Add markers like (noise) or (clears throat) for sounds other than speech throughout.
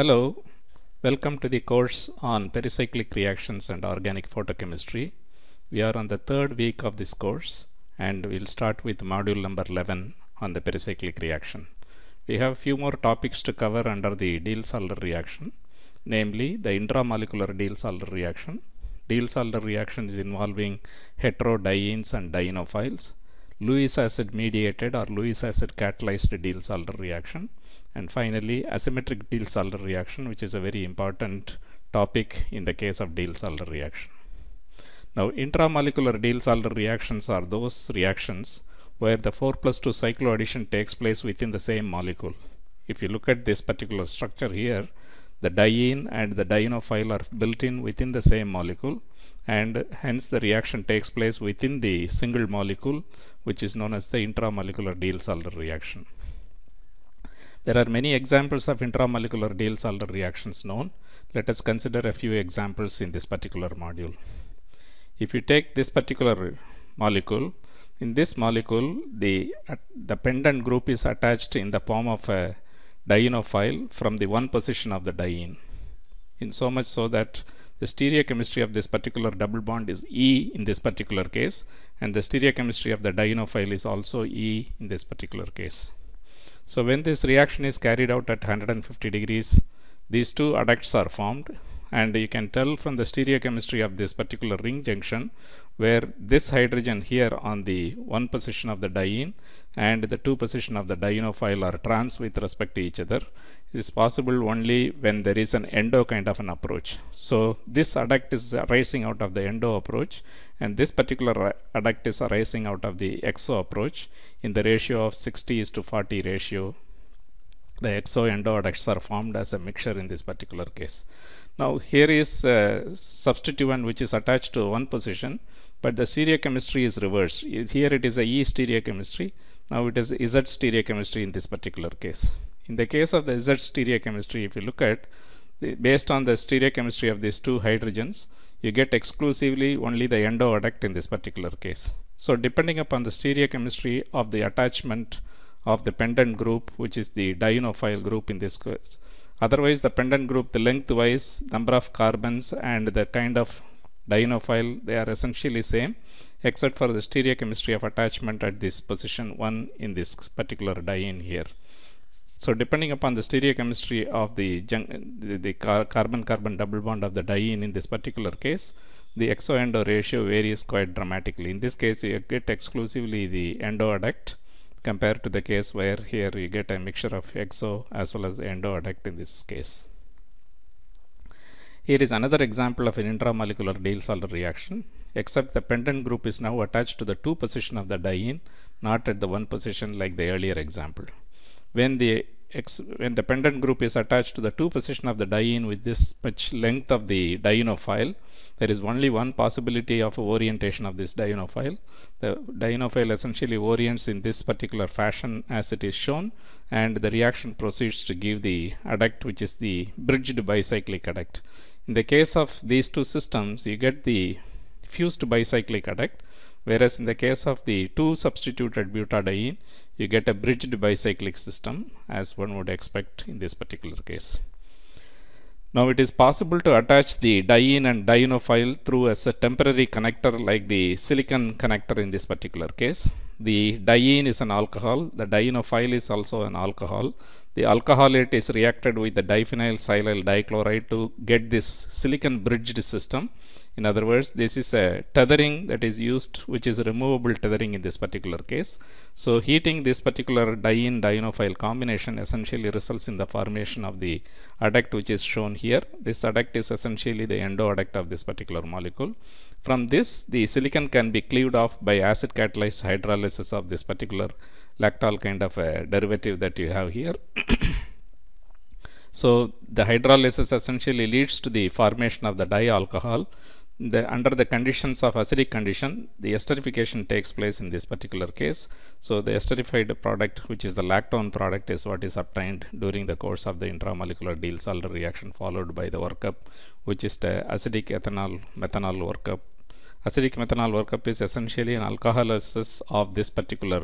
Hello, welcome to the course on pericyclic reactions and organic photochemistry. We are on the third week of this course and we'll start with module number 11 on the pericyclic reaction. We have few more topics to cover under the Diels-Alder reaction, namely the intramolecular Diels-Alder reaction. Diels-Alder reaction is involving heterodienes and dienophiles, Lewis acid mediated or Lewis acid catalyzed Diels-Alder reaction, and finally, asymmetric Diels-Alder reaction, which is a very important topic in the case of Diels-Alder reaction. Now, intramolecular Diels-Alder reactions are those reactions where the 4 plus 2 cycloaddition takes place within the same molecule. If you look at this particular structure here, the diene and the dienophile are built in within the same molecule and hence the reaction takes place within the single molecule which is known as the intramolecular Diels-Alder reaction. There are many examples of intramolecular diels salter reactions known. Let us consider a few examples in this particular module. If you take this particular molecule, in this molecule, the, the pendant group is attached in the form of a dienophile from the one position of the diene. In so much so that the stereochemistry of this particular double bond is E in this particular case and the stereochemistry of the dienophile is also E in this particular case. So when this reaction is carried out at 150 degrees, these two adducts are formed and you can tell from the stereochemistry of this particular ring junction where this hydrogen here on the one position of the diene and the two position of the dienophile are trans with respect to each other it is possible only when there is an endo kind of an approach. So this adduct is arising out of the endo approach and this particular adduct is arising out of the exo approach in the ratio of 60 is to 40 ratio the exo endo adducts are formed as a mixture in this particular case now here is a substituent which is attached to one position but the stereochemistry is reversed here it is a E stereochemistry now it is Z stereochemistry in this particular case in the case of the Z stereochemistry if you look at the, based on the stereochemistry of these two hydrogens you get exclusively only the endo endoadduct in this particular case. So depending upon the stereochemistry of the attachment of the pendant group which is the dienophile group in this case. Otherwise the pendant group the lengthwise number of carbons and the kind of dienophile they are essentially same except for the stereochemistry of attachment at this position 1 in this particular diene here. So depending upon the stereochemistry of the, the, the car carbon-carbon double bond of the diene in this particular case, the exo-endo ratio varies quite dramatically. In this case, you get exclusively the endo-adduct compared to the case where here you get a mixture of exo as well as endo-adduct in this case. Here is another example of an intramolecular Diels-Alder reaction, except the pendant group is now attached to the 2 position of the diene, not at the 1 position like the earlier example when the when the pendant group is attached to the two position of the diene with this much length of the dienophile there is only one possibility of orientation of this dienophile the dienophile essentially orients in this particular fashion as it is shown and the reaction proceeds to give the adduct which is the bridged bicyclic adduct in the case of these two systems you get the fused bicyclic adduct whereas in the case of the two substituted butadiene you get a bridged bicyclic system as one would expect in this particular case. Now it is possible to attach the diene and dienophile through as a temporary connector like the silicon connector in this particular case. The diene is an alcohol, the dienophile is also an alcohol the alcoholate is reacted with the diphenyl silyl dichloride to get this silicon bridged system. In other words, this is a tethering that is used, which is removable tethering in this particular case. So heating this particular diene dienophile combination essentially results in the formation of the adduct which is shown here. This adduct is essentially the endo adduct of this particular molecule. From this, the silicon can be cleaved off by acid catalyzed hydrolysis of this particular molecule Lactol kind of a derivative that you have here. (coughs) so the hydrolysis essentially leads to the formation of the dialcohol. The, under the conditions of acidic condition, the esterification takes place in this particular case. So the esterified product, which is the lactone product, is what is obtained during the course of the intramolecular Diels-Alder reaction followed by the workup, which is the acidic ethanol methanol workup acidic methanol workup is essentially an alcoholysis of this particular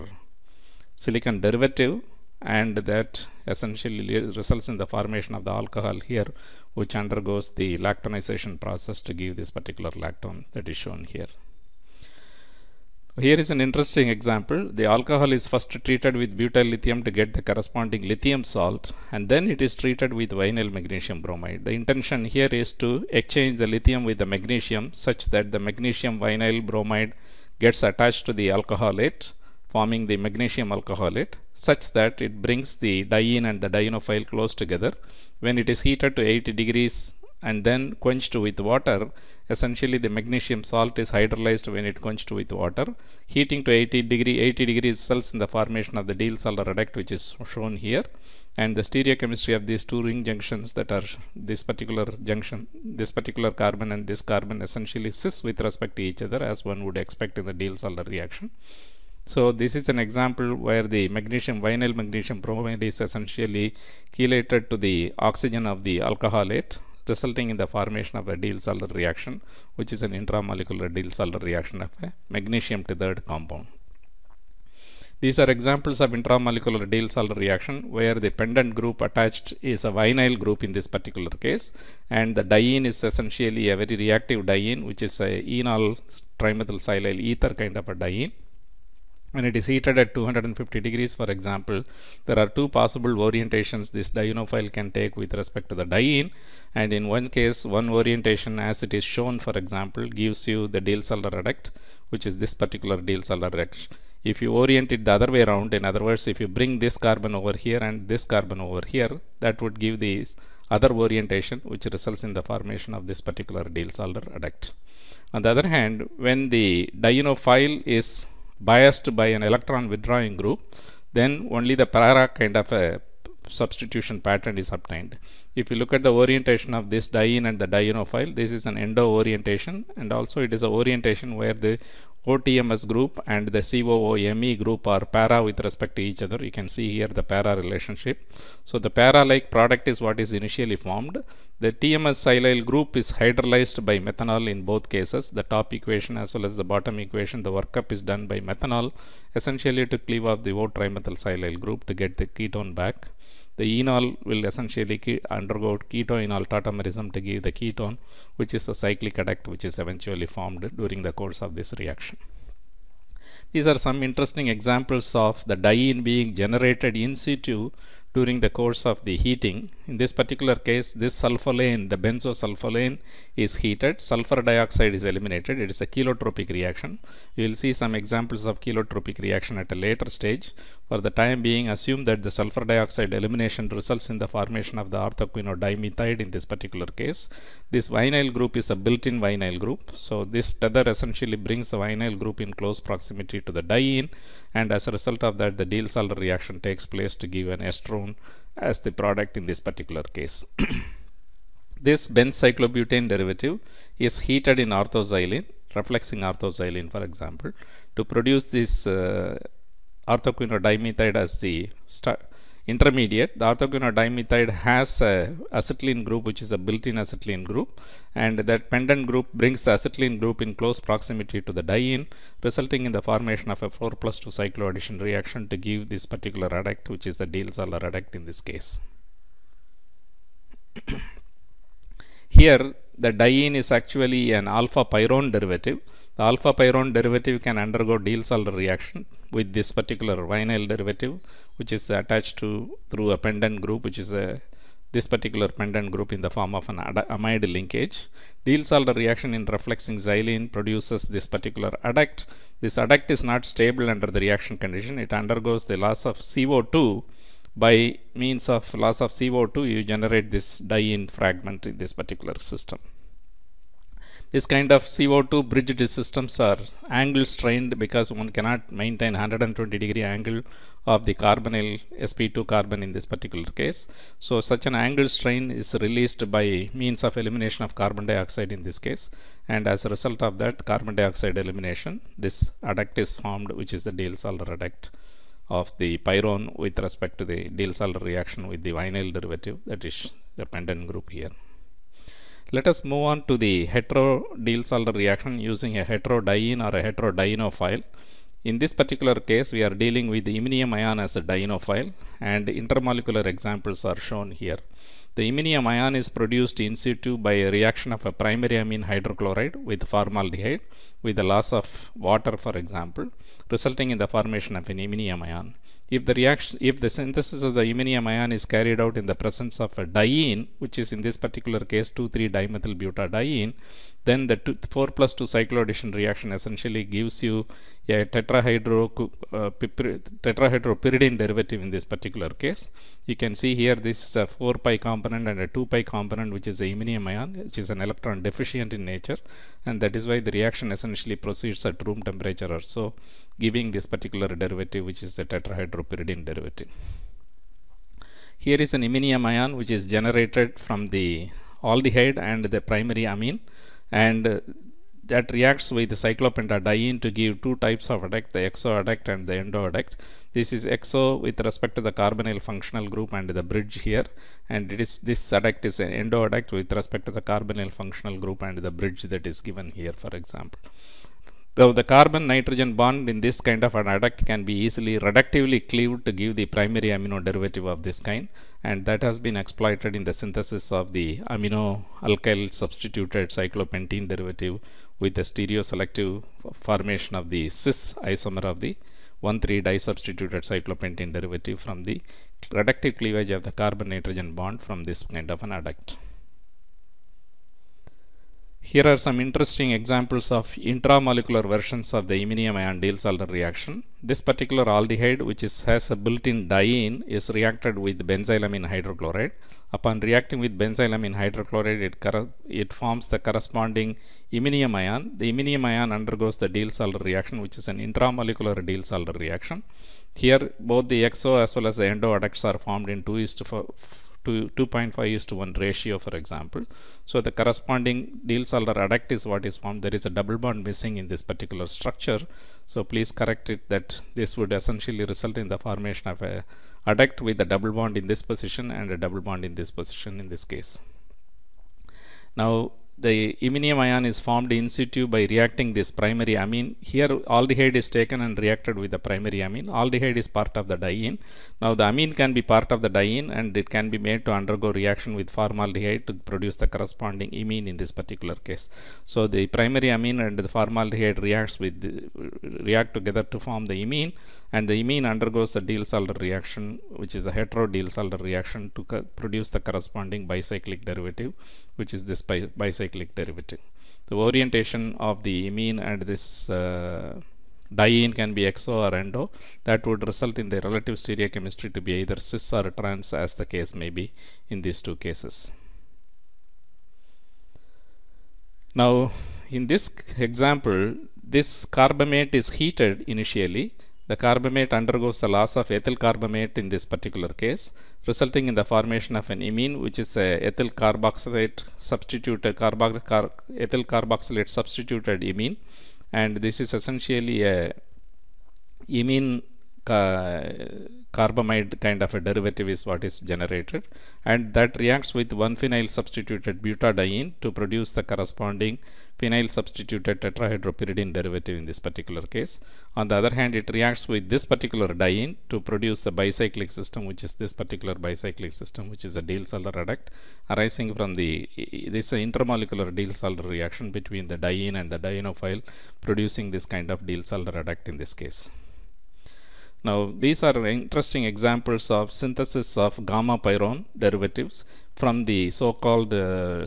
silicon derivative and that essentially results in the formation of the alcohol here which undergoes the lactonization process to give this particular lactone that is shown here. Here is an interesting example. The alcohol is first treated with butyl lithium to get the corresponding lithium salt and then it is treated with vinyl magnesium bromide. The intention here is to exchange the lithium with the magnesium such that the magnesium vinyl bromide gets attached to the alcoholate forming the magnesium alcoholate such that it brings the diene and the dienophile close together. When it is heated to 80 degrees and then quenched with water, essentially the magnesium salt is hydrolyzed when it quenched with water. Heating to 80 degree, 80 degrees results in the formation of the Diels-Alder reduct which is shown here and the stereochemistry of these two ring junctions that are this particular junction, this particular carbon and this carbon essentially cis with respect to each other as one would expect in the Diels-Alder reaction. So this is an example where the magnesium vinyl magnesium bromide is essentially chelated to the oxygen of the alcoholate resulting in the formation of a Diels Alder reaction which is an intramolecular Diels Alder reaction of a magnesium tethered compound. These are examples of intramolecular Diels Alder reaction where the pendant group attached is a vinyl group in this particular case and the diene is essentially a very reactive diene which is a enol trimethyl silyl ether kind of a diene when it is heated at 250 degrees for example there are two possible orientations this dienophile can take with respect to the diene and in one case one orientation as it is shown for example gives you the Diels-Alder adduct which is this particular Diels-Alder adduct if you orient it the other way around in other words if you bring this carbon over here and this carbon over here that would give the other orientation which results in the formation of this particular Diels-Alder adduct on the other hand when the dienophile is biased by an electron withdrawing group, then only the para kind of a substitution pattern is obtained. If you look at the orientation of this diene and the dienophile, this is an endo orientation and also it is an orientation where the OTMS group and the COOME group are para with respect to each other. You can see here the para relationship. So the para-like product is what is initially formed the TMS silyl group is hydrolyzed by methanol in both cases. The top equation as well as the bottom equation, the workup is done by methanol, essentially to cleave off the O-trimethyl silyl group to get the ketone back. The enol will essentially undergo undergo ketoenol tautomerism to give the ketone, which is the cyclic adduct which is eventually formed during the course of this reaction. These are some interesting examples of the diene being generated in situ during the course of the heating. In this particular case, this sulfolane, the benzosulfolane is heated. Sulfur dioxide is eliminated. It is a kilotropic reaction. You will see some examples of kilotropic reaction at a later stage. For the time being, assume that the sulfur dioxide elimination results in the formation of the orthoquinone dimethide in this particular case. This vinyl group is a built-in vinyl group. So this tether essentially brings the vinyl group in close proximity to the diene and as a result of that the Diels-Alder reaction takes place to give an estrone as the product in this particular case. (coughs) this bencyclobutane derivative is heated in orthoxylene, reflexing orthoxylene for example, to produce this uh, dimethide as the intermediate. The dimethide has a acetylene group which is a built-in acetylene group and that pendant group brings the acetylene group in close proximity to the diene resulting in the formation of a 4 plus 2 cycloaddition reaction to give this particular adduct which is the Diels-Alder adduct in this case. (coughs) Here the diene is actually an alpha pyrone derivative. The alpha pyrone derivative can undergo Diels-Alder reaction with this particular vinyl derivative which is attached to through a pendant group which is a this particular pendant group in the form of an amide linkage. Diels-Alder reaction in reflexing xylene produces this particular adduct. This adduct is not stable under the reaction condition. It undergoes the loss of CO2 by means of loss of CO2 you generate this diene fragment in this particular system this kind of CO2 bridged systems are angle strained because one cannot maintain 120 degree angle of the carbonyl sp2 carbon in this particular case so such an angle strain is released by means of elimination of carbon dioxide in this case and as a result of that carbon dioxide elimination this adduct is formed which is the Dale adduct of the pyrone with respect to the Dale reaction with the vinyl derivative that is the pendant group here let us move on to the solder reaction using a heterodiene or a heterodinophile. In this particular case, we are dealing with the iminium ion as a dienophile and intermolecular examples are shown here. The iminium ion is produced in situ by a reaction of a primary amine hydrochloride with formaldehyde with the loss of water for example, resulting in the formation of an iminium ion if the reaction if the synthesis of the iminium ion is carried out in the presence of a diene which is in this particular case 2,3 dimethyl butadiene then the two, 4 plus 2 cycloaddition reaction essentially gives you a tetrahydro, uh, tetrahydropyridine derivative in this particular case. You can see here this is a 4 pi component and a 2 pi component which is a iminium ion which is an electron deficient in nature and that is why the reaction essentially proceeds at room temperature or so giving this particular derivative which is the tetrahydropyridine derivative. Here is an iminium ion which is generated from the aldehyde and the primary amine and uh, that reacts with cyclopentadiene to give two types of adduct, the exoadduct and the endoadduct. This is exo with respect to the carbonyl functional group and the bridge here and it is this adduct is an endoadduct with respect to the carbonyl functional group and the bridge that is given here for example. Though the carbon nitrogen bond in this kind of an adduct can be easily reductively cleaved to give the primary amino derivative of this kind and that has been exploited in the synthesis of the amino alkyl substituted cyclopentene derivative with the stereoselective formation of the cis isomer of the 1,3 disubstituted cyclopentene derivative from the reductive cleavage of the carbon nitrogen bond from this kind of an adduct. Here are some interesting examples of intramolecular versions of the iminium ion Diels alder reaction. This particular aldehyde which is, has a built-in diene is reacted with benzylamine hydrochloride. Upon reacting with benzylamine hydrochloride it, it forms the corresponding iminium ion. The iminium ion undergoes the Diels alder reaction which is an intramolecular Diels alder reaction. Here both the exo as well as the endo adducts are formed in 2 is to to 2.5 is to 1 ratio for example. So the corresponding deal solder adduct is what is formed. There is a double bond missing in this particular structure. So please correct it that this would essentially result in the formation of a adduct with a double bond in this position and a double bond in this position in this case. Now the iminium ion is formed in situ by reacting this primary amine. Here aldehyde is taken and reacted with the primary amine. Aldehyde is part of the diene. Now the amine can be part of the diene and it can be made to undergo reaction with formaldehyde to produce the corresponding imine in this particular case. So the primary amine and the formaldehyde reacts with the, react together to form the imine and the imine undergoes the Diels-Alder reaction which is a hetero Diels-Alder reaction to produce the corresponding bicyclic derivative which is this bi bicyclic derivative. The orientation of the imine and this uh, diene can be exo or endo. That would result in the relative stereochemistry to be either cis or trans as the case may be in these two cases. Now in this example this carbamate is heated initially the carbamate undergoes the loss of ethyl carbamate in this particular case, resulting in the formation of an imine, which is a ethyl carboxylate substituted carbo car ethyl carboxylate substituted imine, and this is essentially a imine carbamide kind of a derivative is what is generated and that reacts with 1 phenyl substituted butadiene to produce the corresponding phenyl substituted tetrahydropyridine derivative in this particular case. On the other hand, it reacts with this particular diene to produce the bicyclic system which is this particular bicyclic system which is a Diels alder adduct arising from the this intermolecular Diels alder reaction between the diene and the dienophile producing this kind of Diels alder adduct in this case. Now these are interesting examples of synthesis of gamma pyrone derivatives from the so-called uh,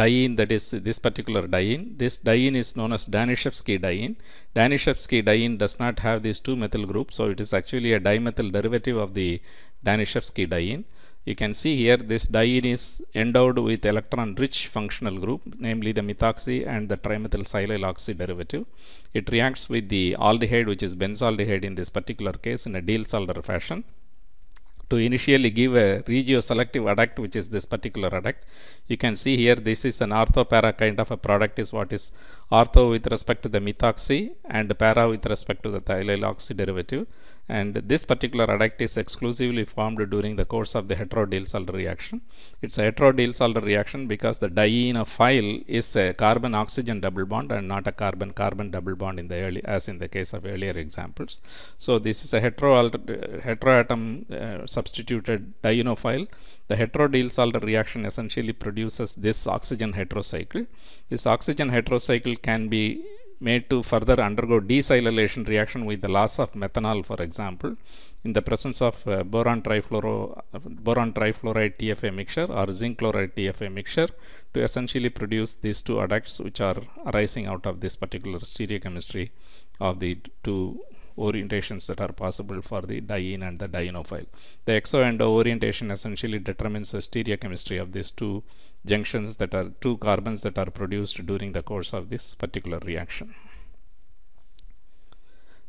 diene that is this particular diene. This diene is known as Danishevsky diene. Danishevsky diene does not have these two methyl groups so it is actually a dimethyl derivative of the Danishevsky diene. You can see here this diene is endowed with electron-rich functional group, namely the methoxy and the trimethylsilyl oxy derivative. It reacts with the aldehyde, which is benzaldehyde in this particular case, in a Diels-Alder fashion to initially give a regioselective adduct which is this particular adduct you can see here this is an ortho para kind of a product is what is ortho with respect to the methoxy and para with respect to the thilyl oxy derivative and this particular adduct is exclusively formed during the course of the heterodyl reaction. It's a heterodyl reaction because the dienophile is a carbon oxygen double bond and not a carbon carbon double bond in the early as in the case of earlier examples. So this is a hetero heteroatom uh, substituted dienophile. The heterodyl reaction essentially produces this oxygen heterocycle. This oxygen heterocycle can be made to further undergo desilylation reaction with the loss of methanol for example in the presence of uh, boron trifluoro boron trifluoride TFA mixture or zinc chloride TFA mixture to essentially produce these two adducts which are arising out of this particular stereochemistry of the two orientations that are possible for the diene and the dienophile. The exo and the orientation essentially determines the stereochemistry of these two junctions that are two carbons that are produced during the course of this particular reaction.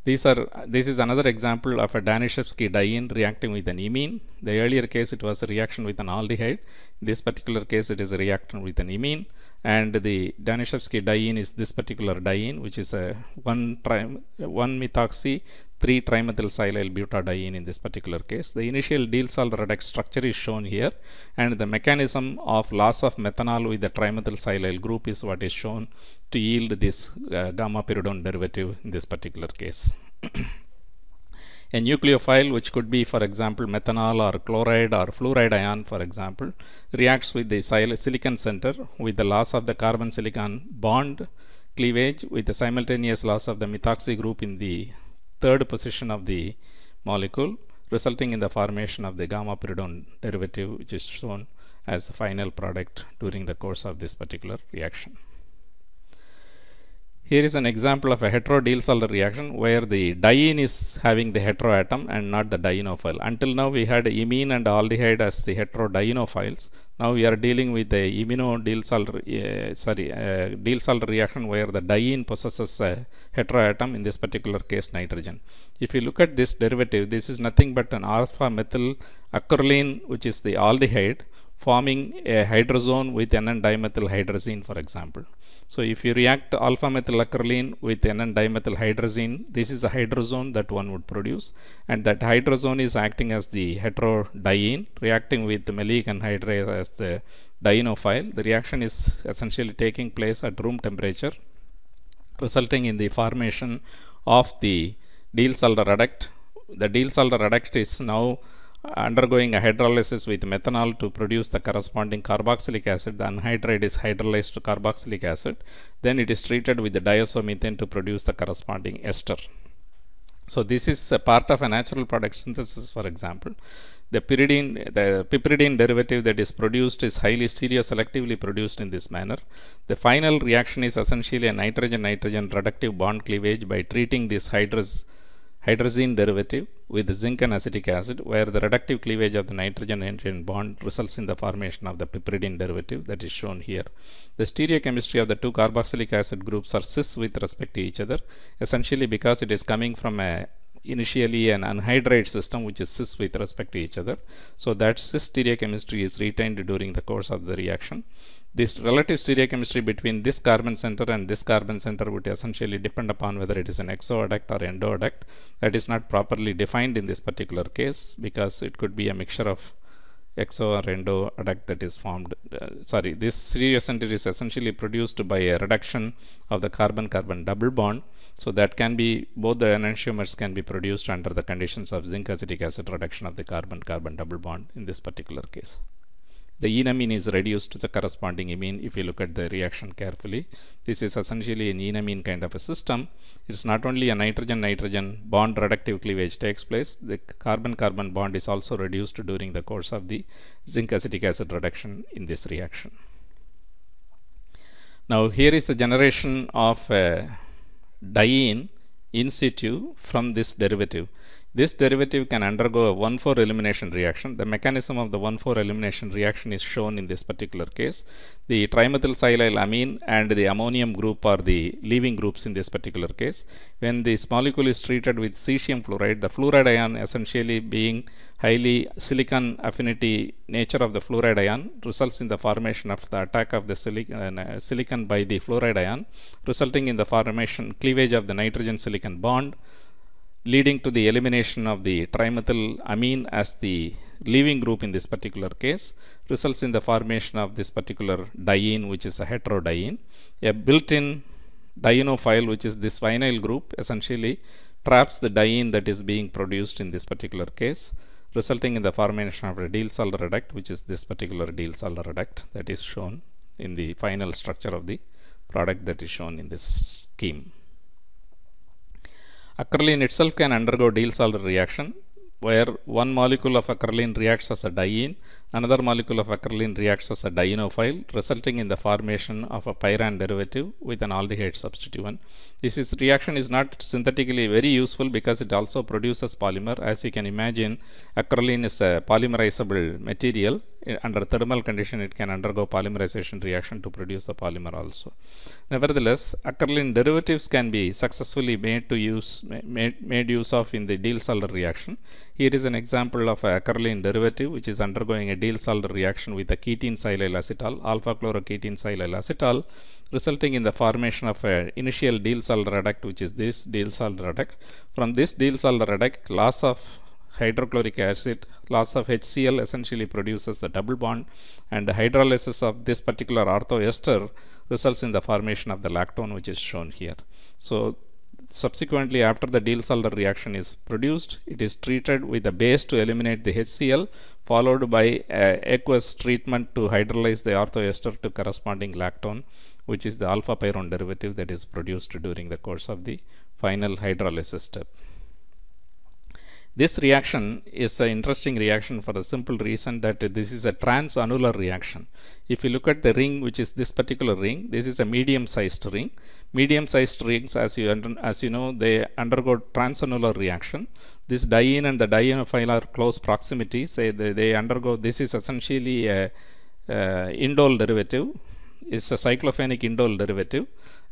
These are this is another example of a Danishevsky diene reacting with an imine. The earlier case it was a reaction with an aldehyde. In this particular case it is a reaction with an imine and the Danishevsky diene is this particular diene which is a 1 1 methoxy 3 trimethylsilyl butadiene in this particular case. The initial dilyl redox structure is shown here and the mechanism of loss of methanol with the trimethylsilyl group is what is shown to yield this uh, gamma pyridone derivative in this particular case. (clears throat) a nucleophile which could be for example methanol or chloride or fluoride ion for example reacts with the sil silicon center with the loss of the carbon silicon bond cleavage with the simultaneous loss of the methoxy group in the third position of the molecule resulting in the formation of the gamma pyridone derivative which is shown as the final product during the course of this particular reaction. Here is an example of a heterodyl reaction where the diene is having the heteroatom and not the dienophile. Until now we had imine and aldehyde as the heterodienophiles. Now we are dealing with the iminodyl uh, sorry, uh, reaction where the diene possesses a heteroatom, in this particular case nitrogen. If you look at this derivative, this is nothing but an alpha methyl acrolein which is the aldehyde forming a hydrazone with an dimethyl hydrazine for example. So if you react alpha methyl acrylene with NN dimethylhydrazine, this is the hydrazone that one would produce. And that hydrazone is acting as the heterodiene, reacting with maleic anhydride as the dienophile. The reaction is essentially taking place at room temperature, resulting in the formation of the diels-alder adduct. The diels-alder adduct is now undergoing a hydrolysis with methanol to produce the corresponding carboxylic acid, the anhydride is hydrolyzed to carboxylic acid, then it is treated with the diazomethane to produce the corresponding ester. So this is a part of a natural product synthesis for example. The pyridine, the piperidine derivative that is produced is highly stereoselectively produced in this manner. The final reaction is essentially a nitrogen-nitrogen reductive bond cleavage by treating this hydrous hydrazine derivative with zinc and acetic acid where the reductive cleavage of the nitrogen nitrogen bond results in the formation of the piperidine derivative that is shown here. The stereochemistry of the two carboxylic acid groups are cis with respect to each other essentially because it is coming from a initially an anhydride system which is cis with respect to each other. So that cis stereochemistry is retained during the course of the reaction this relative stereochemistry between this carbon center and this carbon center would essentially depend upon whether it is an exoadduct or endoadduct that is not properly defined in this particular case because it could be a mixture of exo or endo adduct that is formed uh, sorry this stereocenter is essentially produced by a reduction of the carbon carbon double bond so that can be both the enantiomers can be produced under the conditions of zinc acetic acid reduction of the carbon carbon double bond in this particular case the enamine is reduced to the corresponding amine. if you look at the reaction carefully. This is essentially an enamine kind of a system. It's not only a nitrogen-nitrogen bond reductive cleavage takes place, the carbon-carbon bond is also reduced during the course of the zinc acetic acid reduction in this reaction. Now here is a generation of uh, diene in situ from this derivative. This derivative can undergo a 1,4 elimination reaction. The mechanism of the 1,4 elimination reaction is shown in this particular case. The trimethylsilylamine and the ammonium group are the leaving groups in this particular case. When this molecule is treated with cesium fluoride, the fluoride ion essentially being highly silicon affinity nature of the fluoride ion results in the formation of the attack of the silicon, uh, silicon by the fluoride ion resulting in the formation cleavage of the nitrogen silicon bond leading to the elimination of the trimethylamine as the leaving group in this particular case results in the formation of this particular diene which is a heterodiene. A built-in dienophile which is this vinyl group essentially traps the diene that is being produced in this particular case resulting in the formation of a diethyl reduct which is this particular diethyl reduct that is shown in the final structure of the product that is shown in this scheme. Acrolein itself can undergo Diels-Alder reaction where one molecule of acrolein reacts as a diene Another molecule of acrolein reacts as a dienophile, resulting in the formation of a pyran derivative with an aldehyde substituent. This is, reaction is not synthetically very useful because it also produces polymer. As you can imagine, acrolein is a polymerizable material. Under thermal condition, it can undergo polymerization reaction to produce the polymer also. Nevertheless, acrolein derivatives can be successfully made to use made, made use of in the Diels-Alder reaction. Here is an example of a acrolein derivative which is undergoing a Dale Salder reaction with the ketene silyl acetal, alpha chloroketene silyl acetal, resulting in the formation of an initial Dale Salder adduct, which is this Dale Salder adduct. From this Dale Salder adduct, loss of hydrochloric acid, loss of HCl essentially produces the double bond, and the hydrolysis of this particular orthoester results in the formation of the lactone, which is shown here. So Subsequently, after the Diels alder reaction is produced, it is treated with a base to eliminate the HCl, followed by uh, aqueous treatment to hydrolyze the orthoester to corresponding lactone, which is the alpha pyrone derivative that is produced during the course of the final hydrolysis step. This reaction is an interesting reaction for the simple reason that this is a transannular reaction. If you look at the ring which is this particular ring, this is a medium sized ring. Medium sized rings as you as you know they undergo transannular reaction. This diene and the dienophile are close proximity say they, they undergo this is essentially a, a indole derivative. It's a cyclophenic indole derivative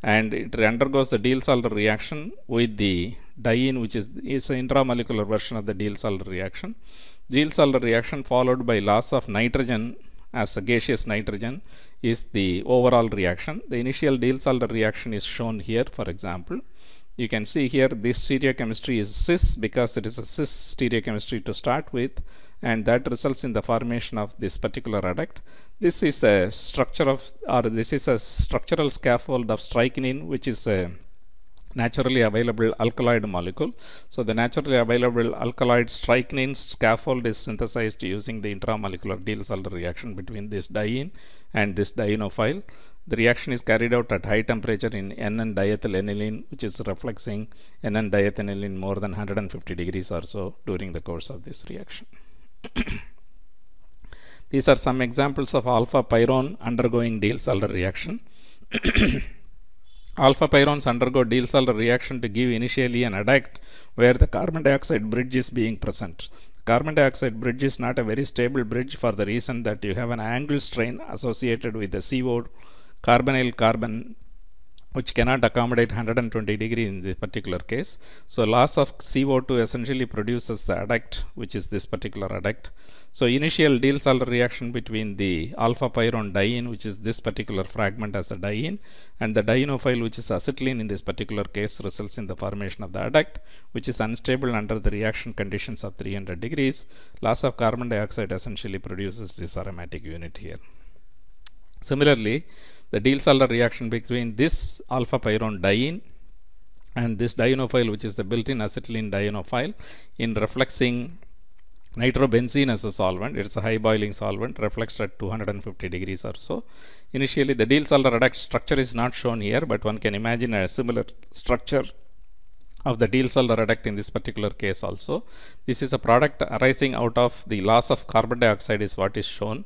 and it undergoes the Diels-Alder reaction with the diene which is, is an intramolecular version of the Diels-Alder reaction. Diels-Alder reaction followed by loss of nitrogen as a gaseous nitrogen is the overall reaction. The initial Diels-Alder reaction is shown here for example. You can see here this stereochemistry is cis because it is a cis stereochemistry to start with and that results in the formation of this particular adduct. This is a structure of or this is a structural scaffold of strychnine which is a naturally available alkaloid molecule. So the naturally available alkaloid strychnine scaffold is synthesized using the intramolecular Diels alder reaction between this diene and this dienophile. The reaction is carried out at high temperature in NN diethyl aniline which is reflexing NN diethyl aniline more than 150 degrees or so during the course of this reaction. (coughs) These are some examples of alpha pyrone undergoing Diels alder reaction. (coughs) Alpha pyrons undergo Diels-Alder reaction to give initially an adduct where the carbon dioxide bridge is being present. Carbon dioxide bridge is not a very stable bridge for the reason that you have an angle strain associated with the CO carbonyl carbon which cannot accommodate 120 degree in this particular case. So loss of CO2 essentially produces the adduct which is this particular adduct. So initial deal Dehler reaction between the alpha pyrone diene which is this particular fragment as a diene and the dienophile which is acetylene in this particular case results in the formation of the adduct which is unstable under the reaction conditions of 300 degrees. Loss of carbon dioxide essentially produces this aromatic unit here. Similarly, the deal Dehler reaction between this alpha pyrone diene and this dienophile which is the built-in acetylene dienophile in reflexing Nitrobenzene as a solvent, it's a high boiling solvent, reflects at 250 degrees or so. Initially the Diels alder redox structure is not shown here but one can imagine a similar structure of the Diels alder reduct in this particular case also. This is a product arising out of the loss of carbon dioxide is what is shown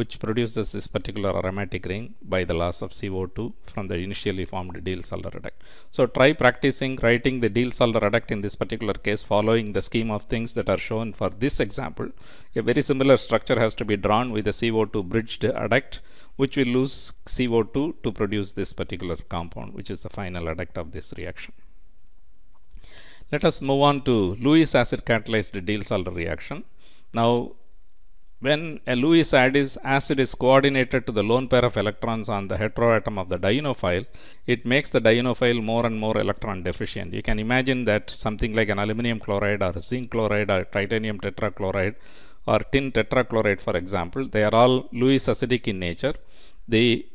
which produces this particular aromatic ring by the loss of CO2 from the initially formed deal solder reduct. So try practicing writing the deal solder reduct in this particular case following the scheme of things that are shown for this example. A very similar structure has to be drawn with a CO2 bridged adduct which will lose CO2 to produce this particular compound which is the final adduct of this reaction. Let us move on to Lewis acid catalyzed deal solder reaction. Now when a Lewis acid is coordinated to the lone pair of electrons on the heteroatom of the dienophile, it makes the dienophile more and more electron deficient. You can imagine that something like an aluminium chloride or zinc chloride or titanium tetrachloride or tin tetrachloride for example, they are all Lewis acidic in nature. The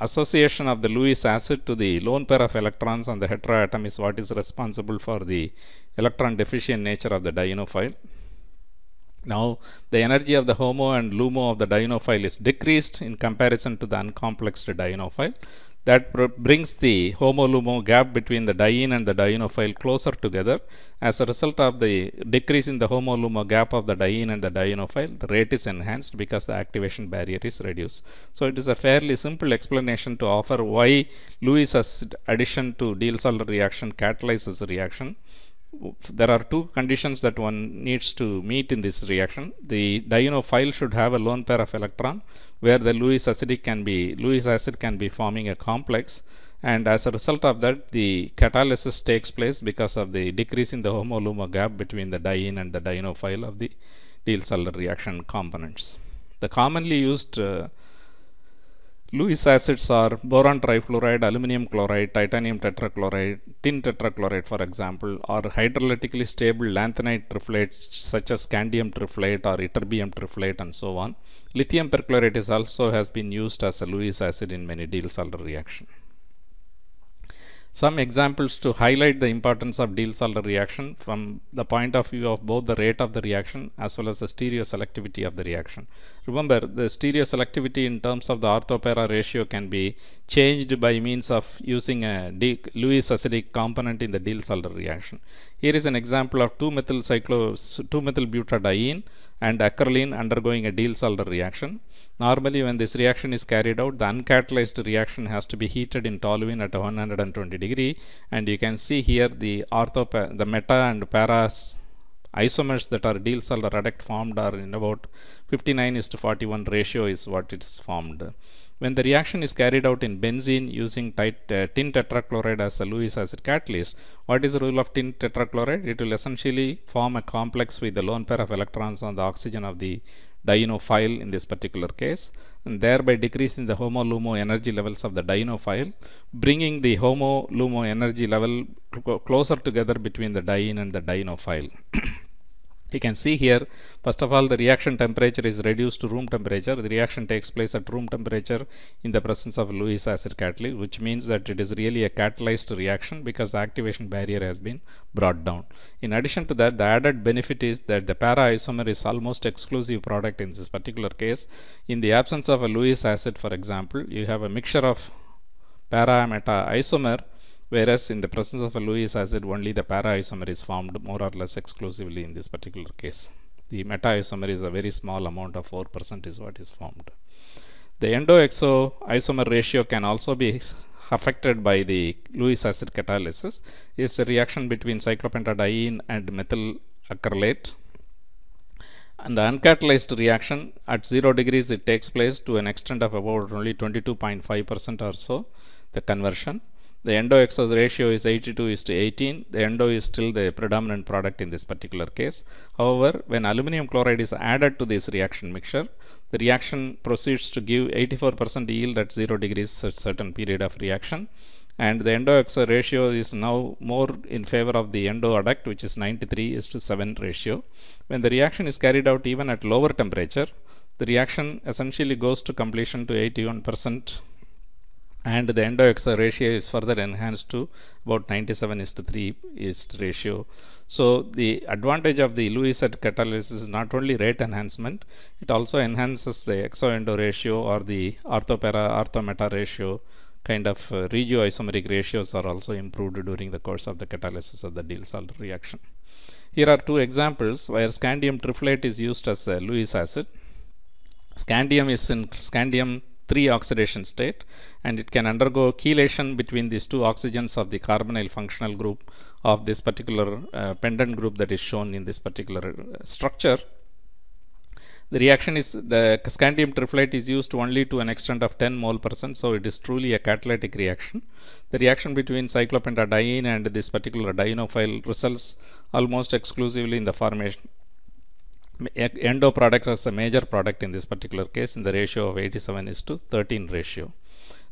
association of the Lewis acid to the lone pair of electrons on the heteroatom is what is responsible for the electron deficient nature of the dienophile. Now, the energy of the HOMO and LUMO of the dienophile is decreased in comparison to the uncomplexed dienophile. That brings the HOMO-LUMO gap between the diene and the dienophile closer together. As a result of the decrease in the HOMO-LUMO gap of the diene and the dienophile, the rate is enhanced because the activation barrier is reduced. So it is a fairly simple explanation to offer why Lewis's addition to Diels-Alder reaction catalyzes the reaction there are two conditions that one needs to meet in this reaction. The dienophile should have a lone pair of electron where the Lewis acidic can be Lewis acid can be forming a complex and as a result of that the catalysis takes place because of the decrease in the homoluma gap between the diene and the dienophile of the Diels-Alder reaction components. The commonly used uh, Lewis acids are boron trifluoride, aluminum chloride, titanium tetrachloride, tin tetrachloride for example or hydrolytically stable lanthanide triflates such as scandium triflate or ytterbium triflate and so on. Lithium perchlorate is also has been used as a Lewis acid in many Diels-Alder reaction. Some examples to highlight the importance of Diels-Alder reaction from the point of view of both the rate of the reaction as well as the stereoselectivity of the reaction. Remember, the stereoselectivity in terms of the ortho-para ratio can be changed by means of using a Lewis acidic component in the Diels-Alder reaction. Here is an example of 2-methyl 2 butadiene and acrolein undergoing a Diels-Alder reaction. Normally when this reaction is carried out, the uncatalyzed reaction has to be heated in toluene at 120 degree and you can see here the ortho, the meta and paras isomers that are deal cell reduct formed are in about 59 is to 41 ratio is what it is formed. When the reaction is carried out in benzene using tight, uh, tin tetrachloride as a Lewis acid catalyst, what is the rule of tin tetrachloride? It will essentially form a complex with the lone pair of electrons on the oxygen of the dienophile in this particular case and thereby decreasing the HOMO LUMO energy levels of the dienophile bringing the HOMO LUMO energy level cl closer together between the diene and the dienophile (clears throat) You can see here, first of all, the reaction temperature is reduced to room temperature. The reaction takes place at room temperature in the presence of Lewis acid catalyst, which means that it is really a catalyzed reaction because the activation barrier has been brought down. In addition to that, the added benefit is that the para isomer is almost exclusive product in this particular case. In the absence of a Lewis acid, for example, you have a mixture of para meta isomer Whereas in the presence of a Lewis acid, only the para isomer is formed more or less exclusively in this particular case. The meta isomer is a very small amount of 4% is what is formed. The endo-exo isomer ratio can also be affected by the Lewis acid catalysis is a reaction between cyclopentadiene and methyl acrylate. And the uncatalyzed reaction at 0 degrees it takes place to an extent of about only 22.5% or so the conversion the endo exos ratio is 82 is to 18. The endo is still the predominant product in this particular case. However, when aluminum chloride is added to this reaction mixture, the reaction proceeds to give 84% yield at 0 degrees a certain period of reaction and the endo exo ratio is now more in favor of the endo adduct which is 93 is to 7 ratio. When the reaction is carried out even at lower temperature, the reaction essentially goes to completion to 81% and the endo-exo ratio is further enhanced to about 97 is to 3 is ratio. So the advantage of the acid catalysis is not only rate enhancement, it also enhances the exo-endo ratio or the orthopara meta ratio kind of uh, regioisomeric ratios are also improved during the course of the catalysis of the Diels-Alder reaction. Here are two examples where scandium triflate is used as a Lewis acid. Scandium is in scandium 3 oxidation state and it can undergo chelation between these two oxygens of the carbonyl functional group of this particular uh, pendant group that is shown in this particular uh, structure. The reaction is the scandium triflate is used only to an extent of 10 mole percent so it is truly a catalytic reaction. The reaction between cyclopentadiene and this particular dienophile results almost exclusively in the formation endo product as a major product in this particular case in the ratio of 87 is to 13 ratio.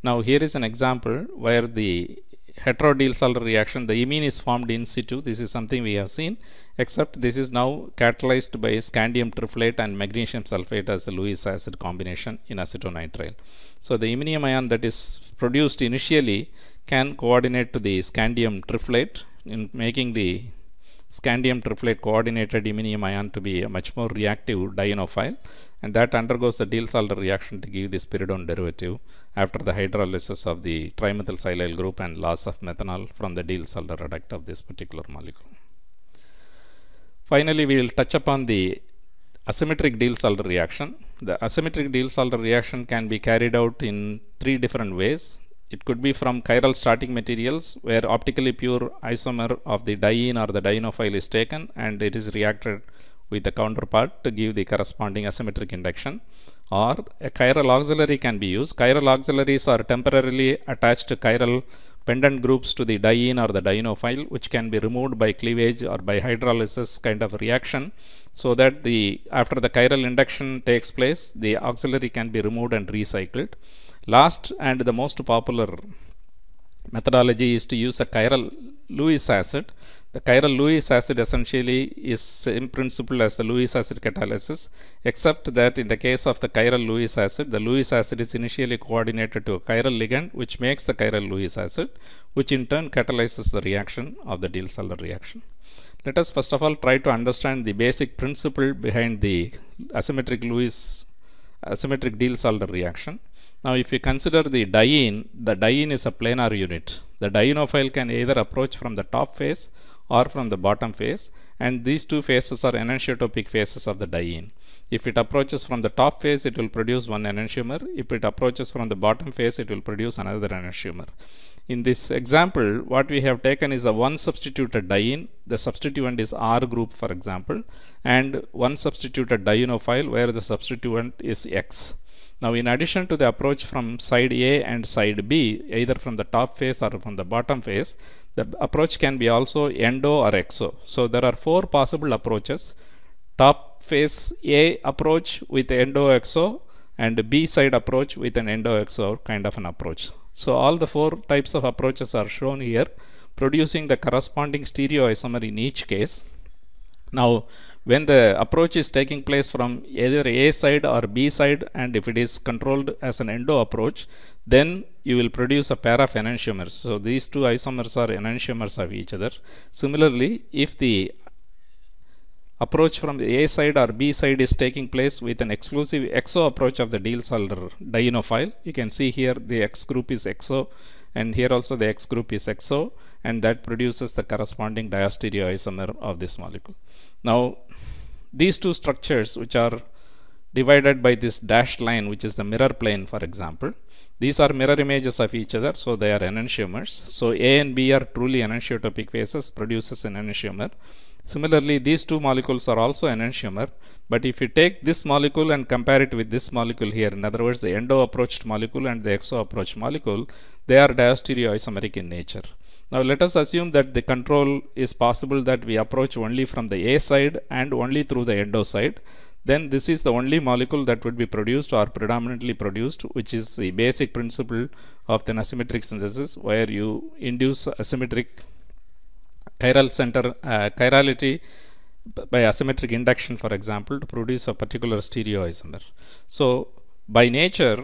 Now here is an example where the heterodyl sulfur reaction the imine is formed in situ this is something we have seen except this is now catalyzed by scandium triflate and magnesium sulfate as the Lewis acid combination in acetonitrile. So the iminium ion that is produced initially can coordinate to the scandium triflate in making the Scandium triflate coordinated iminium ion to be a much more reactive dienophile and that undergoes the Diels-Alder reaction to give this pyridone derivative after the hydrolysis of the trimethylsilyl group and loss of methanol from the Diels-Alder reduct of this particular molecule. Finally, we will touch upon the asymmetric Diels-Alder reaction. The asymmetric Diels-Alder reaction can be carried out in three different ways. It could be from chiral starting materials where optically pure isomer of the diene or the dienophile is taken and it is reacted with the counterpart to give the corresponding asymmetric induction or a chiral auxiliary can be used. Chiral auxiliaries are temporarily attached to chiral pendant groups to the diene or the dienophile which can be removed by cleavage or by hydrolysis kind of reaction so that the after the chiral induction takes place the auxiliary can be removed and recycled. Last and the most popular methodology is to use a chiral Lewis acid. The chiral Lewis acid essentially is same principle as the Lewis acid catalysis except that in the case of the chiral Lewis acid the Lewis acid is initially coordinated to a chiral ligand which makes the chiral Lewis acid which in turn catalyzes the reaction of the Diels-Alder reaction. Let us first of all try to understand the basic principle behind the asymmetric Lewis asymmetric Diels-Alder reaction. Now if you consider the diene, the diene is a planar unit. The dienophile can either approach from the top face or from the bottom face and these two faces are enantiotopic faces of the diene. If it approaches from the top face, it will produce one enantiomer. If it approaches from the bottom face, it will produce another enantiomer. In this example, what we have taken is a one substituted diene. The substituent is R group, for example, and one substituted dienophile where the substituent is X. Now in addition to the approach from side A and side B, either from the top face or from the bottom face, the approach can be also endo or exo. So there are four possible approaches. Top face A approach with endo exo and B side approach with an endo exo kind of an approach. So all the four types of approaches are shown here producing the corresponding stereoisomer in each case. Now when the approach is taking place from either A side or B side and if it is controlled as an endo approach then you will produce a pair of enantiomers. So these two isomers are enantiomers of each other. Similarly if the approach from the A side or B side is taking place with an exclusive exo approach of the Diels-Alder dienophile. You can see here the X group is exo and here also the X group is exo and that produces the corresponding diastereoisomer of this molecule. Now these two structures which are divided by this dashed line which is the mirror plane for example these are mirror images of each other so they are enantiomers so a and b are truly enantiotopic faces, produces an enantiomer similarly these two molecules are also enantiomer but if you take this molecule and compare it with this molecule here in other words the endo approached molecule and the exo approached molecule they are diastereoisomeric in nature now let us assume that the control is possible that we approach only from the A side and only through the endo side. Then this is the only molecule that would be produced or predominantly produced which is the basic principle of the asymmetric synthesis where you induce asymmetric chiral center uh, chirality by asymmetric induction for example to produce a particular stereoisomer. So by nature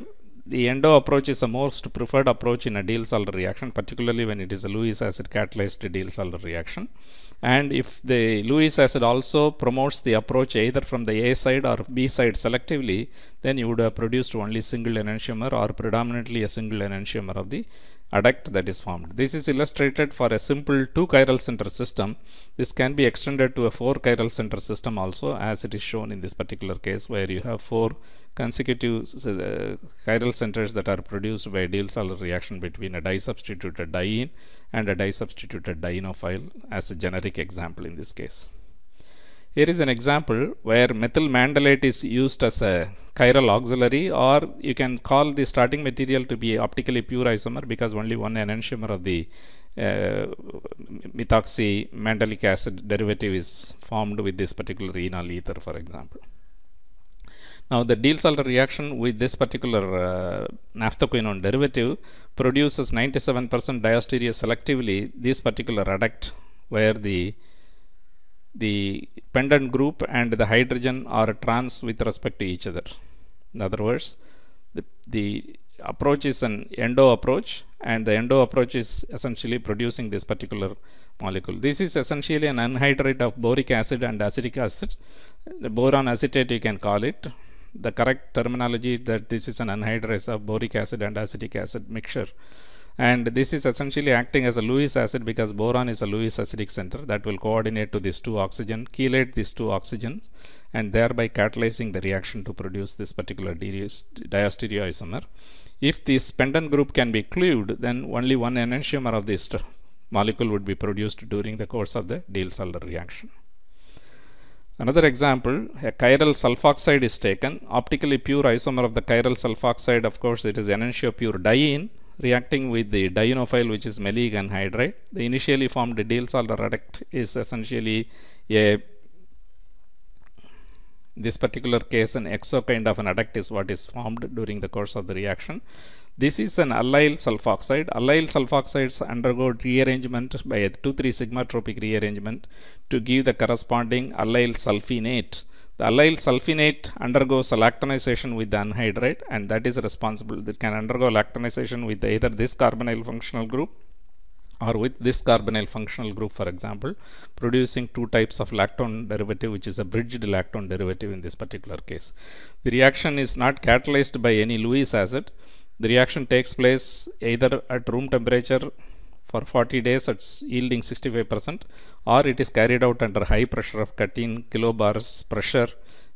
the endo approach is the most preferred approach in a deal solder reaction, particularly when it is a Lewis acid catalyzed deal solder reaction. And if the Lewis acid also promotes the approach either from the A side or B side selectively, then you would have produced only single enantiomer or predominantly a single enantiomer of the adduct that is formed. This is illustrated for a simple 2 chiral center system. This can be extended to a 4 chiral center system also as it is shown in this particular case where you have 4 consecutive uh, chiral centers that are produced by Diels-Alder reaction between a disubstituted diene and a disubstituted dienophile as a generic example in this case. Here is an example where methyl mandalate is used as a chiral auxiliary or you can call the starting material to be optically pure isomer because only one enantiomer of the uh, methoxy mandelic acid derivative is formed with this particular enol ether for example. Now the Diels-Alder reaction with this particular uh, derivative produces 97% diastereoselectively selectively this particular adduct where the the pendant group and the hydrogen are trans with respect to each other. In other words, the, the approach is an endo approach and the endo approach is essentially producing this particular molecule. This is essentially an anhydride of boric acid and acetic acid, the boron acetate you can call it the correct terminology that this is an anhydrous of boric acid and acetic acid mixture and this is essentially acting as a Lewis acid because boron is a Lewis acidic center that will coordinate to these two oxygen, chelate these two oxygens and thereby catalyzing the reaction to produce this particular diastereoisomer. If this pendant group can be cleaved then only one enantiomer of this molecule would be produced during the course of the Diels-Alder reaction. Another example, a chiral sulfoxide is taken, optically pure isomer of the chiral sulfoxide, of course, it is enantiopure diene reacting with the dienophile which is maleic anhydride. The initially formed diels-alder reduct is essentially a this particular case an exo kind of an adduct is what is formed during the course of the reaction this is an allyl sulfoxide. Allyl sulfoxides undergo rearrangement by a 2,3 sigma tropic rearrangement to give the corresponding allyl sulfinate. The allyl sulfinate undergoes lactonization with the anhydride and that is responsible. It can undergo lactonization with either this carbonyl functional group or with this carbonyl functional group for example producing two types of lactone derivative which is a bridged lactone derivative in this particular case. The reaction is not catalyzed by any Lewis acid the reaction takes place either at room temperature for 40 days it's yielding 65% or it is carried out under high pressure of 13 kilobars pressure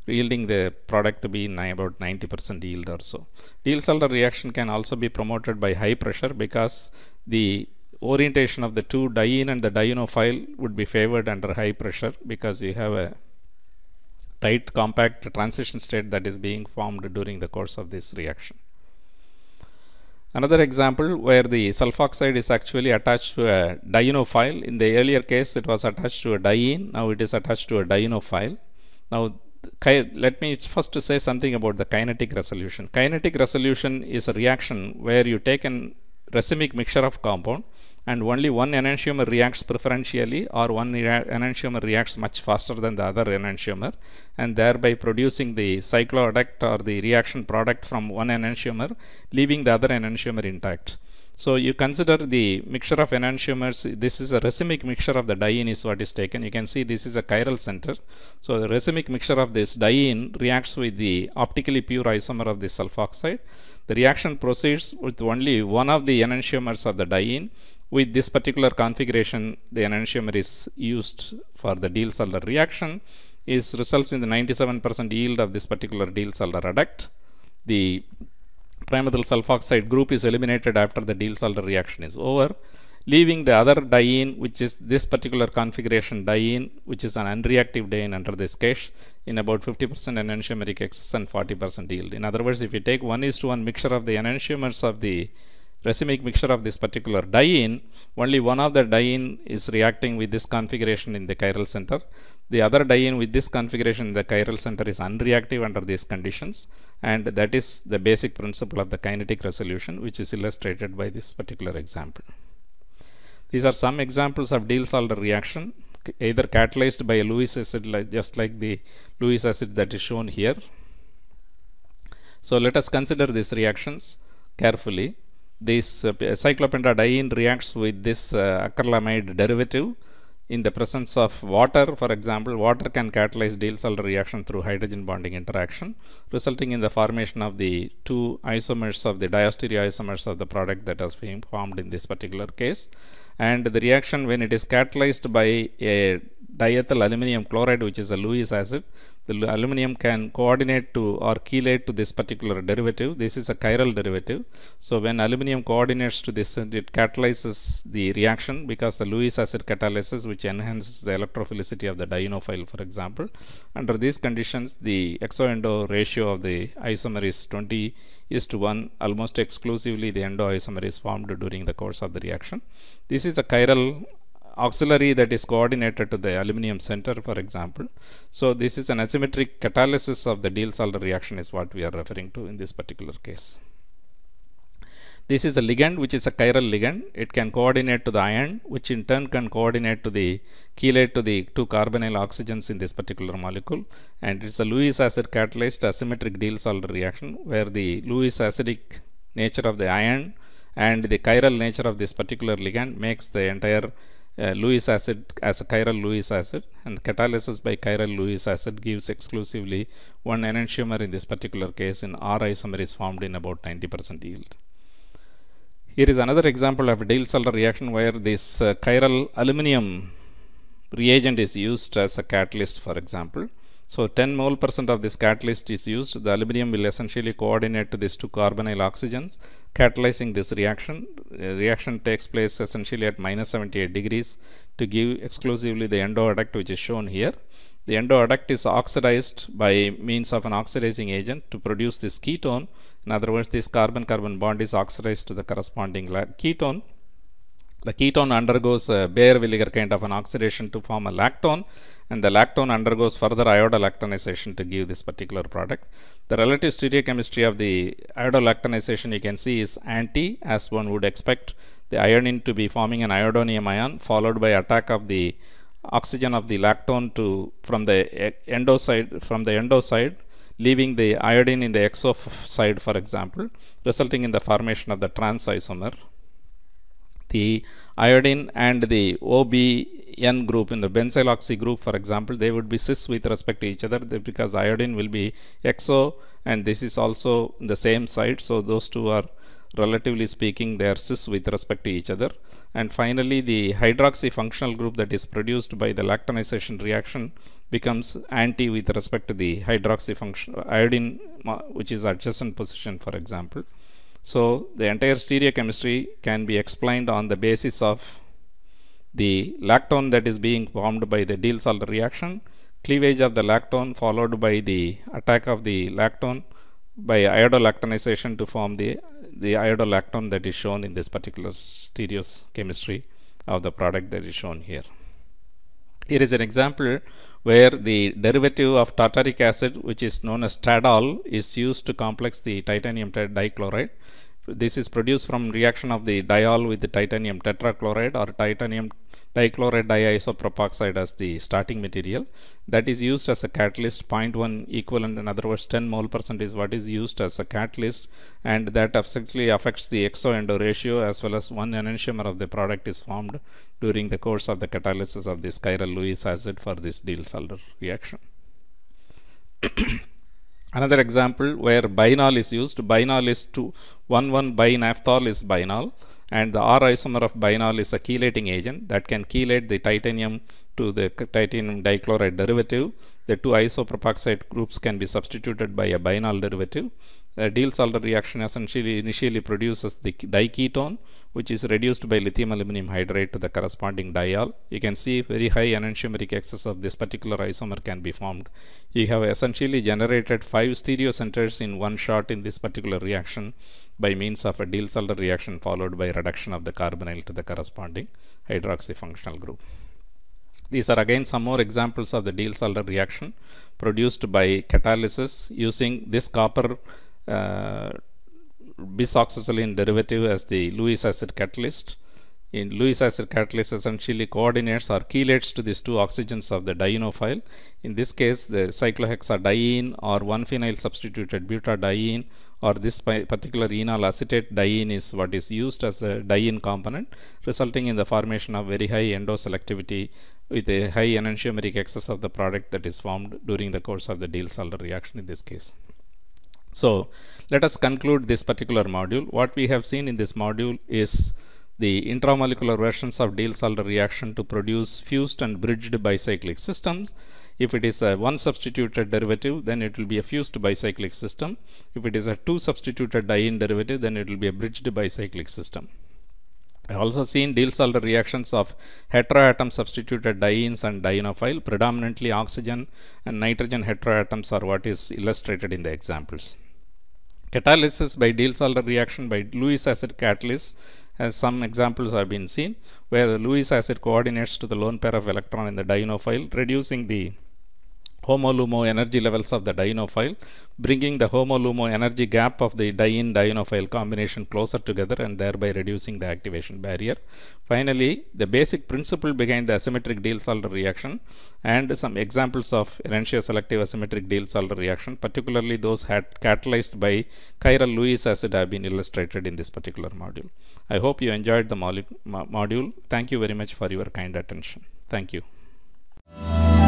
yielding the product to be about 90% yield or so. Diels-Alder reaction can also be promoted by high pressure because the orientation of the two diene and the dienophile would be favored under high pressure because you have a tight compact transition state that is being formed during the course of this reaction. Another example where the sulfoxide is actually attached to a dienophile. In the earlier case, it was attached to a diene. Now it is attached to a dienophile. Now, let me first say something about the kinetic resolution. Kinetic resolution is a reaction where you take an racemic mixture of compound and only one enantiomer reacts preferentially or one enantiomer reacts much faster than the other enantiomer and thereby producing the cycloadduct or the reaction product from one enantiomer leaving the other enantiomer intact. So you consider the mixture of enantiomers, this is a racemic mixture of the diene is what is taken. You can see this is a chiral center. So the racemic mixture of this diene reacts with the optically pure isomer of the sulfoxide. The reaction proceeds with only one of the enantiomers of the diene with this particular configuration, the enantiomer is used for the Diels-Alder reaction. It results in the 97% yield of this particular Diels-Alder adduct. The trimethyl sulfoxide group is eliminated after the Diels-Alder reaction is over, leaving the other diene, which is this particular configuration diene, which is an unreactive diene under this case, in about 50% enantiomeric excess and 40% yield. In other words, if you take 1 is to 1 mixture of the enantiomers of the racemic mixture of this particular diene, only one of the diene is reacting with this configuration in the chiral center. The other diene with this configuration in the chiral center is unreactive under these conditions and that is the basic principle of the kinetic resolution which is illustrated by this particular example. These are some examples of Diels-Alder reaction either catalyzed by a Lewis acid like just like the Lewis acid that is shown here. So let us consider these reactions carefully this uh, cyclopentadiene reacts with this uh, acrylamide derivative in the presence of water for example water can catalyze Diels-Alder reaction through hydrogen bonding interaction resulting in the formation of the two isomers of the diastereoisomers of the product that has been formed in this particular case and the reaction when it is catalyzed by a diethyl aluminum chloride which is a Lewis acid the aluminum can coordinate to or chelate to this particular derivative. This is a chiral derivative. So when aluminum coordinates to this, uh, it catalyzes the reaction because the Lewis acid catalysis which enhances the electrophilicity of the dienophile for example. Under these conditions, the exo-endo ratio of the isomer is 20 is to 1. Almost exclusively the endo isomer is formed during the course of the reaction. This is a chiral auxiliary that is coordinated to the aluminum center for example. So this is an asymmetric catalysis of the Diels-Alder reaction is what we are referring to in this particular case. This is a ligand which is a chiral ligand. It can coordinate to the ion which in turn can coordinate to the chelate to the two carbonyl oxygens in this particular molecule and it's a Lewis acid catalyzed asymmetric Diels-Alder reaction where the Lewis acidic nature of the ion and the chiral nature of this particular ligand makes the entire uh, Lewis acid as a chiral Lewis acid and catalysis by chiral Lewis acid gives exclusively one enantiomer in this particular case in R isomer is formed in about 90% yield. Here is another example of a Diels-Alder reaction where this uh, chiral aluminum reagent is used as a catalyst for example so 10 mole percent of this catalyst is used. The aluminium will essentially coordinate these two carbonyl oxygens, catalyzing this reaction. Uh, reaction takes place essentially at minus 78 degrees to give exclusively the endoadduct which is shown here. The endoadduct is oxidized by means of an oxidizing agent to produce this ketone. In other words, this carbon-carbon bond is oxidized to the corresponding ketone. The ketone undergoes a Bayer-Villiger kind of an oxidation to form a lactone and the lactone undergoes further iodolactonization to give this particular product. The relative stereochemistry of the iodolactonization you can see is anti as one would expect the iodine to be forming an iodonium ion followed by attack of the oxygen of the lactone to from the endo side from the endo side leaving the iodine in the exo side for example resulting in the formation of the trans isomer the iodine and the OBN group in the benzyl oxy group for example they would be cis with respect to each other because iodine will be exo and this is also the same side so those two are relatively speaking they are cis with respect to each other and finally the hydroxy functional group that is produced by the lactonization reaction becomes anti with respect to the hydroxy function iodine uh, which is adjacent position for example so the entire stereochemistry can be explained on the basis of the lactone that is being formed by the Diels Alder reaction, cleavage of the lactone followed by the attack of the lactone by iodolactonization to form the, the iodolactone that is shown in this particular stereochemistry of the product that is shown here. Here is an example where the derivative of tartaric acid which is known as tadol is used to complex the titanium dichloride. This is produced from reaction of the diol with the titanium tetrachloride or titanium dichloride diisopropoxide as the starting material that is used as a catalyst 0.1 equivalent in other words 10 mole percent is what is used as a catalyst and that absolutely affects the exo-endo ratio as well as one enantiomer of the product is formed during the course of the catalysis of this chiral Lewis acid for this Diels-Alder reaction. (coughs) Another example where binol is used, binol is 2, 1,1 binaphthol is binol and the R isomer of binol is a chelating agent that can chelate the titanium to the titanium dichloride derivative. The two isopropoxide groups can be substituted by a binol derivative. The Diels-Alder reaction essentially initially produces the diketone which is reduced by lithium aluminum hydride to the corresponding diol. You can see very high enantiomeric excess of this particular isomer can be formed. You have essentially generated five stereocenters in one shot in this particular reaction by means of a Diels Alder reaction followed by reduction of the carbonyl to the corresponding hydroxy functional group. These are again some more examples of the Diels Alder reaction produced by catalysis using this copper uh, bisoxazolene derivative as the Lewis acid catalyst. In Lewis acid catalyst essentially coordinates or chelates to these two oxygens of the dienophile. In this case, the cyclohexadiene or 1-phenyl substituted butadiene or this particular enol acetate diene is what is used as a diene component resulting in the formation of very high endoselectivity with a high enantiomeric excess of the product that is formed during the course of the Diels-Alder reaction in this case. So let us conclude this particular module. What we have seen in this module is the intramolecular versions of Diels-Alder reaction to produce fused and bridged bicyclic systems if it is a one substituted derivative, then it will be a fused bicyclic system. If it is a two substituted diene derivative, then it will be a bridged bicyclic system. I also seen Diels-Alder reactions of heteroatom substituted dienes and dienophile. Predominantly oxygen and nitrogen heteroatoms are what is illustrated in the examples. Catalysis by Diels-Alder reaction by Lewis acid catalyst as some examples have been seen where the Lewis acid coordinates to the lone pair of electron in the dienophile reducing the HOMO-LUMO energy levels of the dienophile, bringing the HOMO-LUMO energy gap of the diene-dienophile combination closer together and thereby reducing the activation barrier. Finally, the basic principle behind the asymmetric Diels-Alder reaction and some examples of enantioselective asymmetric Diels-Alder reaction, particularly those catalyzed by chiral Lewis acid have been illustrated in this particular module. I hope you enjoyed the module. Thank you very much for your kind attention. Thank you.